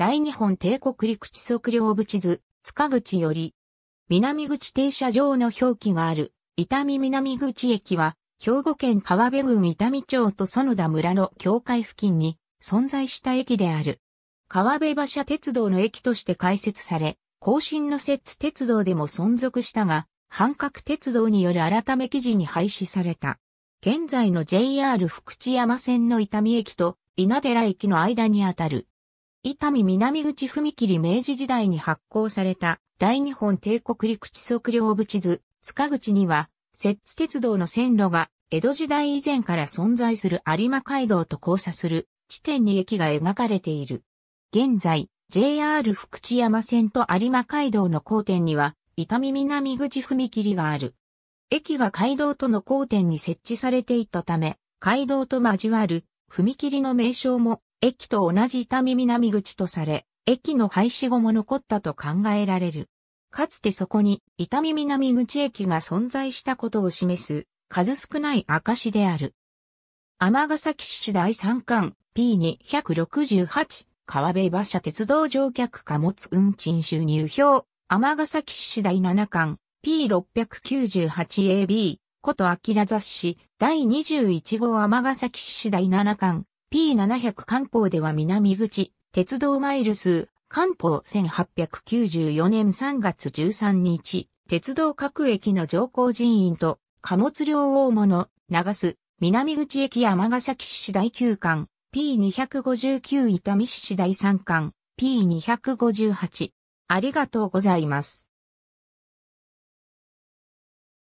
大日本帝国陸地測量部地図、塚口より、南口停車場の表記がある、伊丹南口駅は、兵庫県川辺郡伊丹町と園田村の境界付近に存在した駅である。川辺馬車鉄道の駅として開設され、更新の摂津鉄道でも存続したが、半角鉄道による改め記事に廃止された。現在の JR 福知山線の伊丹駅と稲寺駅の間にあたる伊丹南口踏切明治時代に発行された大日本帝国陸地測量部地図、塚口には、摂津鉄道の線路が江戸時代以前から存在する有馬街道と交差する地点に駅が描かれている。現在、JR 福知山線と有馬街道の交点には、伊丹南口踏切がある。駅が街道との交点に設置されていたため、街道と交わる踏切の名称も駅と同じ痛み南口とされ、駅の廃止後も残ったと考えられる。かつてそこに痛み南口駅が存在したことを示す数少ない証である。尼崎市第3巻 P268 川辺馬車鉄道乗客貨物運賃収入表尼崎市第7巻 P698AB ことあきら雑誌第21号尼崎市第7巻 P700 関方では南口、鉄道マイル数、関方1894年3月13日、鉄道各駅の乗降人員と貨物量大物、流す、南口駅山ヶ崎市第9巻、P259 伊丹市第3巻、P258。ありがとうございます。